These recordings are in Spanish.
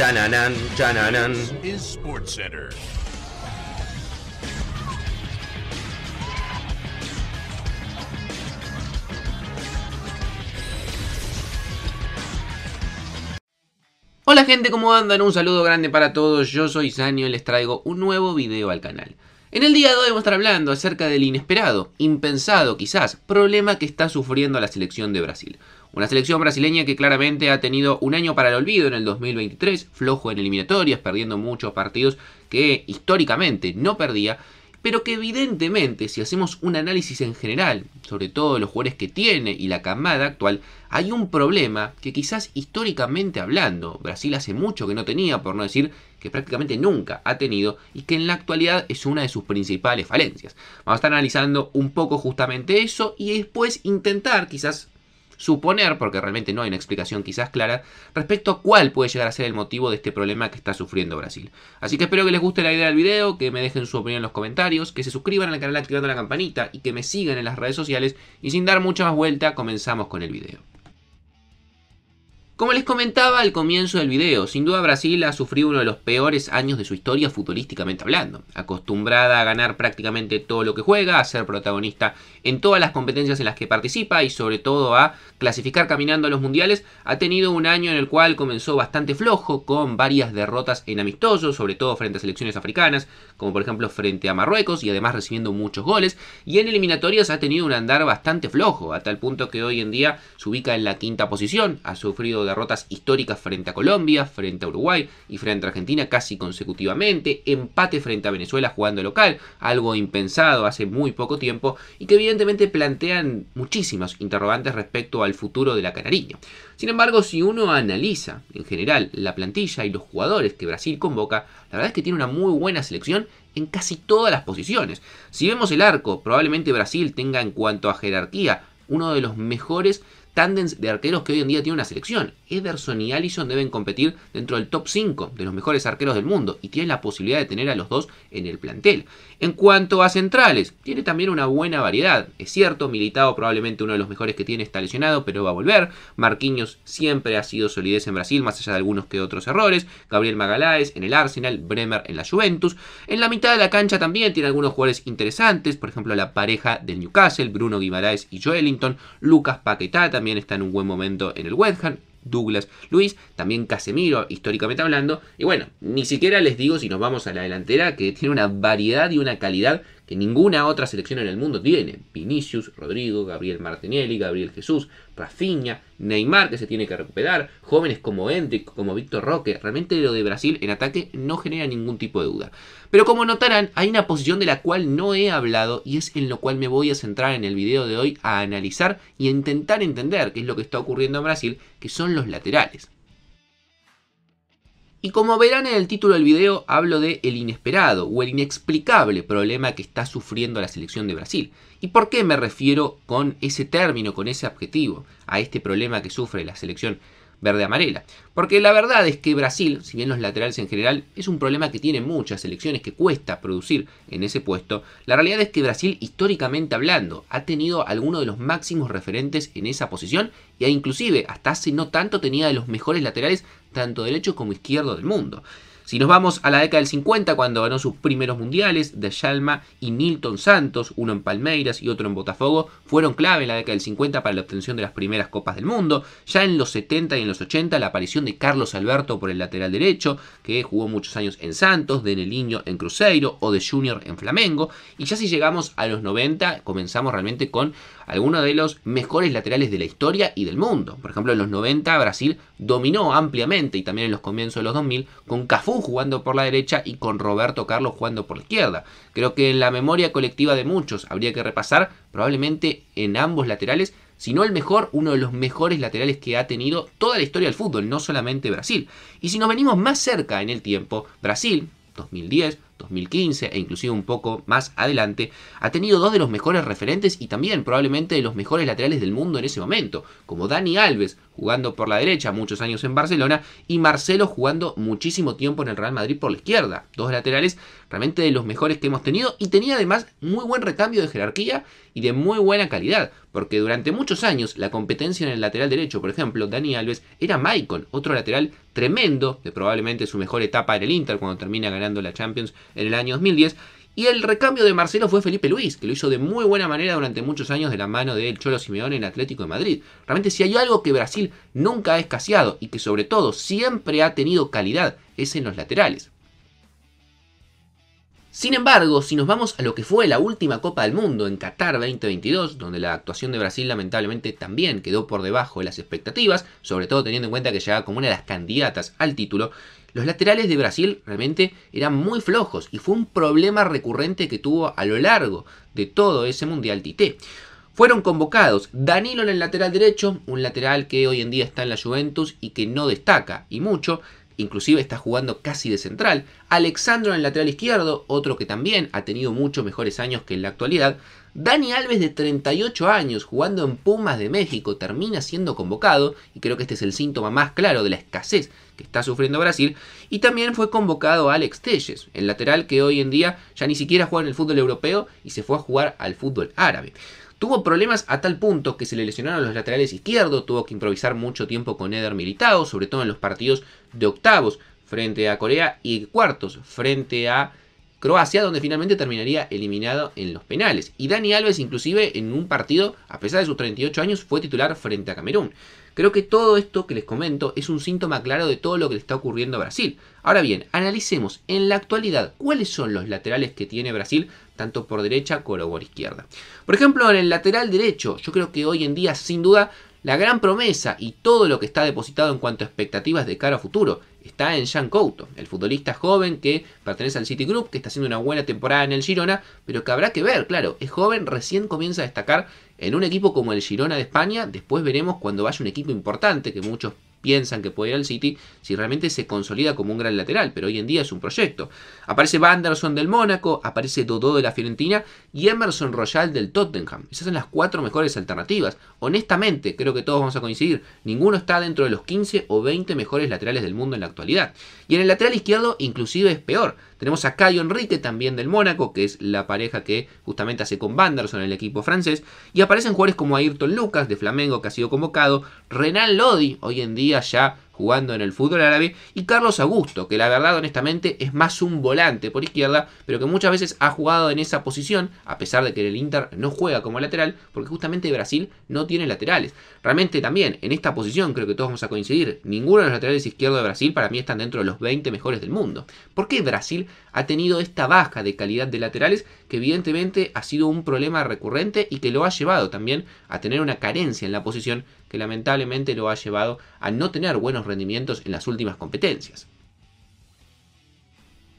Chananan, chananan. Hola gente, ¿cómo andan? Un saludo grande para todos, yo soy Zanio y les traigo un nuevo video al canal. En el día de hoy vamos a estar hablando acerca del inesperado, impensado quizás, problema que está sufriendo la selección de Brasil. Una selección brasileña que claramente ha tenido un año para el olvido en el 2023, flojo en eliminatorias, perdiendo muchos partidos que históricamente no perdía, pero que evidentemente si hacemos un análisis en general, sobre todo los jugadores que tiene y la camada actual, hay un problema que quizás históricamente hablando, Brasil hace mucho que no tenía, por no decir que prácticamente nunca ha tenido y que en la actualidad es una de sus principales falencias. Vamos a estar analizando un poco justamente eso y después intentar quizás suponer, porque realmente no hay una explicación quizás clara, respecto a cuál puede llegar a ser el motivo de este problema que está sufriendo Brasil. Así que espero que les guste la idea del video, que me dejen su opinión en los comentarios, que se suscriban al canal activando la campanita y que me sigan en las redes sociales y sin dar mucha más vuelta comenzamos con el video. Como les comentaba al comienzo del video, sin duda Brasil ha sufrido uno de los peores años de su historia futbolísticamente hablando. Acostumbrada a ganar prácticamente todo lo que juega, a ser protagonista en todas las competencias en las que participa y sobre todo a clasificar caminando a los mundiales, ha tenido un año en el cual comenzó bastante flojo, con varias derrotas en amistosos, sobre todo frente a selecciones africanas, como por ejemplo frente a Marruecos y además recibiendo muchos goles. Y en eliminatorias ha tenido un andar bastante flojo, a tal punto que hoy en día se ubica en la quinta posición. Ha sufrido derrotas históricas frente a Colombia, frente a Uruguay y frente a Argentina casi consecutivamente. Empate frente a Venezuela jugando local, algo impensado hace muy poco tiempo y que evidentemente plantean muchísimas interrogantes respecto al futuro de la Canariña. Sin embargo, si uno analiza en general la plantilla y los jugadores que Brasil convoca, la verdad es que tiene una muy buena selección en casi todas las posiciones. Si vemos el arco, probablemente Brasil tenga en cuanto a jerarquía uno de los mejores tandens de arqueros que hoy en día tiene una selección. Ederson y Allison deben competir dentro del top 5 de los mejores arqueros del mundo y tienen la posibilidad de tener a los dos en el plantel. En cuanto a centrales, tiene también una buena variedad. Es cierto, militado probablemente uno de los mejores que tiene está lesionado, pero va a volver. Marquinhos siempre ha sido solidez en Brasil, más allá de algunos que otros errores. Gabriel Magaláes en el Arsenal, Bremer en la Juventus. En la mitad de la cancha también tiene algunos jugadores interesantes, por ejemplo la pareja del Newcastle, Bruno Guimaraes y Joelinton. Lucas Paquetá también está en un buen momento en el West Ham. Douglas Luis, también Casemiro, históricamente hablando. Y bueno, ni siquiera les digo si nos vamos a la delantera, que tiene una variedad y una calidad que ninguna otra selección en el mundo tiene. Vinicius, Rodrigo, Gabriel Martinelli, Gabriel Jesús, Rafinha, Neymar que se tiene que recuperar, jóvenes como Hendrik, como Víctor Roque. Realmente lo de Brasil en ataque no genera ningún tipo de duda. Pero como notarán, hay una posición de la cual no he hablado y es en lo cual me voy a centrar en el video de hoy a analizar y a intentar entender qué es lo que está ocurriendo en Brasil, que son los laterales. Y como verán en el título del video, hablo de el inesperado o el inexplicable problema que está sufriendo la selección de Brasil. ¿Y por qué me refiero con ese término, con ese objetivo, a este problema que sufre la selección verde-amarela. Porque la verdad es que Brasil, si bien los laterales en general es un problema que tiene muchas elecciones que cuesta producir en ese puesto, la realidad es que Brasil históricamente hablando ha tenido alguno de los máximos referentes en esa posición y e inclusive hasta hace no tanto tenía de los mejores laterales tanto derecho como izquierdo del mundo. Si nos vamos a la década del 50, cuando ganó sus primeros mundiales, De Shalma y Nilton Santos, uno en Palmeiras y otro en Botafogo, fueron clave en la década del 50 para la obtención de las primeras Copas del Mundo. Ya en los 70 y en los 80, la aparición de Carlos Alberto por el lateral derecho, que jugó muchos años en Santos, de Neliño en Cruzeiro o de Junior en Flamengo. Y ya si llegamos a los 90, comenzamos realmente con alguno de los mejores laterales de la historia y del mundo. Por ejemplo, en los 90 Brasil dominó ampliamente y también en los comienzos de los 2000 con Cafú jugando por la derecha y con Roberto Carlos jugando por la izquierda. Creo que en la memoria colectiva de muchos habría que repasar probablemente en ambos laterales si no el mejor, uno de los mejores laterales que ha tenido toda la historia del fútbol, no solamente Brasil. Y si nos venimos más cerca en el tiempo, Brasil, 2010, 2015 e inclusive un poco más adelante, ha tenido dos de los mejores referentes y también probablemente de los mejores laterales del mundo en ese momento, como Dani Alves jugando por la derecha muchos años en Barcelona y Marcelo jugando muchísimo tiempo en el Real Madrid por la izquierda, dos laterales realmente de los mejores que hemos tenido y tenía además muy buen recambio de jerarquía y de muy buena calidad, porque durante muchos años la competencia en el lateral derecho, por ejemplo, Dani Alves, era Maicon, otro lateral tremendo, de probablemente su mejor etapa en el Inter cuando termina ganando la Champions en el año 2010. Y el recambio de Marcelo fue Felipe Luis, que lo hizo de muy buena manera durante muchos años de la mano del Cholo Simeone en Atlético de Madrid. Realmente si hay algo que Brasil nunca ha escaseado y que sobre todo siempre ha tenido calidad, es en los laterales. Sin embargo, si nos vamos a lo que fue la última Copa del Mundo en Qatar 2022, donde la actuación de Brasil lamentablemente también quedó por debajo de las expectativas, sobre todo teniendo en cuenta que llegaba como una de las candidatas al título, los laterales de Brasil realmente eran muy flojos y fue un problema recurrente que tuvo a lo largo de todo ese Mundial Tite. Fueron convocados Danilo en el lateral derecho, un lateral que hoy en día está en la Juventus y que no destaca y mucho, inclusive está jugando casi de central. Alexandro en el lateral izquierdo, otro que también ha tenido muchos mejores años que en la actualidad. Dani Alves de 38 años jugando en Pumas de México termina siendo convocado y creo que este es el síntoma más claro de la escasez que está sufriendo Brasil y también fue convocado Alex Telles, el lateral que hoy en día ya ni siquiera juega en el fútbol europeo y se fue a jugar al fútbol árabe. Tuvo problemas a tal punto que se le lesionaron los laterales izquierdos, tuvo que improvisar mucho tiempo con Eder Militado sobre todo en los partidos de octavos frente a Corea y cuartos frente a Croacia, donde finalmente terminaría eliminado en los penales. Y Dani Alves inclusive en un partido, a pesar de sus 38 años, fue titular frente a Camerún. Creo que todo esto que les comento es un síntoma claro de todo lo que le está ocurriendo a Brasil. Ahora bien, analicemos en la actualidad cuáles son los laterales que tiene Brasil tanto por derecha como por izquierda. Por ejemplo, en el lateral derecho, yo creo que hoy en día, sin duda, la gran promesa y todo lo que está depositado en cuanto a expectativas de cara a futuro está en Jean Couto, el futbolista joven que pertenece al City Citigroup, que está haciendo una buena temporada en el Girona, pero que habrá que ver, claro, es joven, recién comienza a destacar en un equipo como el Girona de España, después veremos cuando vaya un equipo importante que muchos piensan que puede ir al City, si realmente se consolida como un gran lateral, pero hoy en día es un proyecto. Aparece Vanderson del Mónaco, aparece Dodó de la Fiorentina y Emerson Royal del Tottenham. Esas son las cuatro mejores alternativas. Honestamente, creo que todos vamos a coincidir, ninguno está dentro de los 15 o 20 mejores laterales del mundo en la actualidad. Y en el lateral izquierdo inclusive es peor. Tenemos a Caio Enrique, también del Mónaco, que es la pareja que justamente hace con Vanderson el equipo francés. Y aparecen jugadores como Ayrton Lucas, de Flamengo, que ha sido convocado. Renal Lodi, hoy en día ya jugando en el fútbol árabe, y Carlos Augusto, que la verdad honestamente es más un volante por izquierda, pero que muchas veces ha jugado en esa posición, a pesar de que el Inter no juega como lateral, porque justamente Brasil no tiene laterales. Realmente también en esta posición creo que todos vamos a coincidir, ninguno de los laterales izquierdos de Brasil para mí están dentro de los 20 mejores del mundo. ¿Por qué Brasil ha tenido esta baja de calidad de laterales que evidentemente ha sido un problema recurrente y que lo ha llevado también a tener una carencia en la posición que lamentablemente lo ha llevado a no tener buenos rendimientos en las últimas competencias.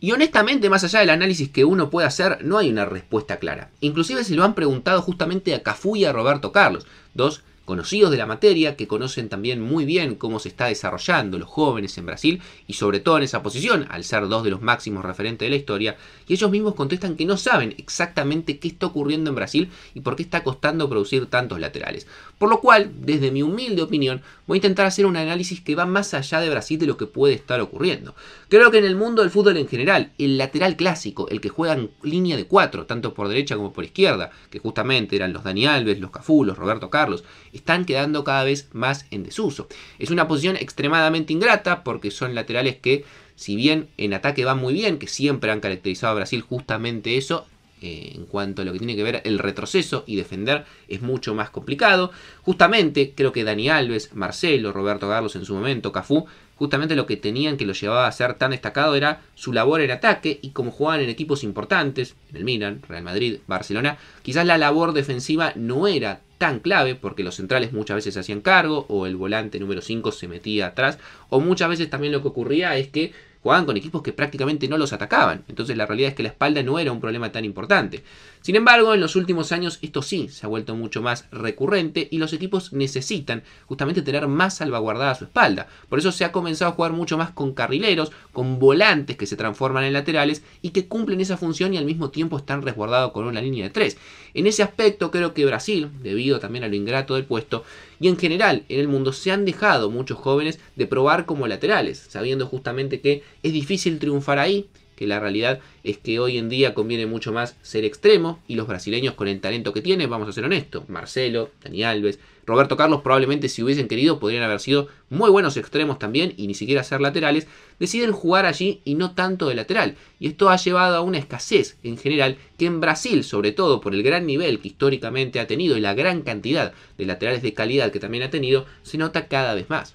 Y honestamente, más allá del análisis que uno puede hacer, no hay una respuesta clara. Inclusive se lo han preguntado justamente a Cafú y a Roberto Carlos, dos conocidos de la materia, que conocen también muy bien cómo se está desarrollando los jóvenes en Brasil y sobre todo en esa posición, al ser dos de los máximos referentes de la historia, y ellos mismos contestan que no saben exactamente qué está ocurriendo en Brasil y por qué está costando producir tantos laterales. Por lo cual, desde mi humilde opinión, voy a intentar hacer un análisis que va más allá de Brasil de lo que puede estar ocurriendo. Creo que en el mundo del fútbol en general, el lateral clásico, el que juega en línea de cuatro, tanto por derecha como por izquierda, que justamente eran los Dani Alves, los Cafú, los Roberto Carlos, están quedando cada vez más en desuso. Es una posición extremadamente ingrata porque son laterales que, si bien en ataque van muy bien, que siempre han caracterizado a Brasil justamente eso, eh, en cuanto a lo que tiene que ver el retroceso y defender es mucho más complicado. Justamente creo que Dani Alves, Marcelo, Roberto Carlos en su momento, Cafú, justamente lo que tenían que lo llevaba a ser tan destacado era su labor en ataque y como jugaban en equipos importantes, en el Milan, Real Madrid, Barcelona, quizás la labor defensiva no era tan clave porque los centrales muchas veces hacían cargo o el volante número 5 se metía atrás o muchas veces también lo que ocurría es que Jugaban con equipos que prácticamente no los atacaban, entonces la realidad es que la espalda no era un problema tan importante. Sin embargo, en los últimos años esto sí se ha vuelto mucho más recurrente y los equipos necesitan justamente tener más salvaguardada su espalda. Por eso se ha comenzado a jugar mucho más con carrileros, con volantes que se transforman en laterales y que cumplen esa función y al mismo tiempo están resguardados con una línea de tres. En ese aspecto creo que Brasil, debido también a lo ingrato del puesto, y en general en el mundo se han dejado muchos jóvenes de probar como laterales, sabiendo justamente que es difícil triunfar ahí, que la realidad es que hoy en día conviene mucho más ser extremo y los brasileños con el talento que tienen, vamos a ser honestos, Marcelo, Dani Alves, Roberto Carlos probablemente si hubiesen querido podrían haber sido muy buenos extremos también y ni siquiera ser laterales, deciden jugar allí y no tanto de lateral. Y esto ha llevado a una escasez en general que en Brasil, sobre todo por el gran nivel que históricamente ha tenido y la gran cantidad de laterales de calidad que también ha tenido, se nota cada vez más.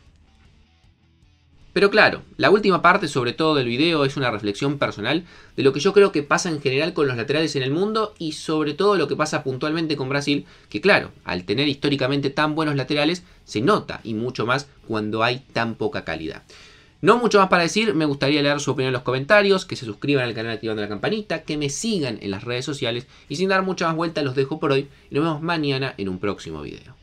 Pero claro, la última parte sobre todo del video es una reflexión personal de lo que yo creo que pasa en general con los laterales en el mundo y sobre todo lo que pasa puntualmente con Brasil, que claro, al tener históricamente tan buenos laterales se nota y mucho más cuando hay tan poca calidad. No mucho más para decir, me gustaría leer su opinión en los comentarios, que se suscriban al canal activando la campanita, que me sigan en las redes sociales y sin dar mucha más vuelta los dejo por hoy y nos vemos mañana en un próximo video.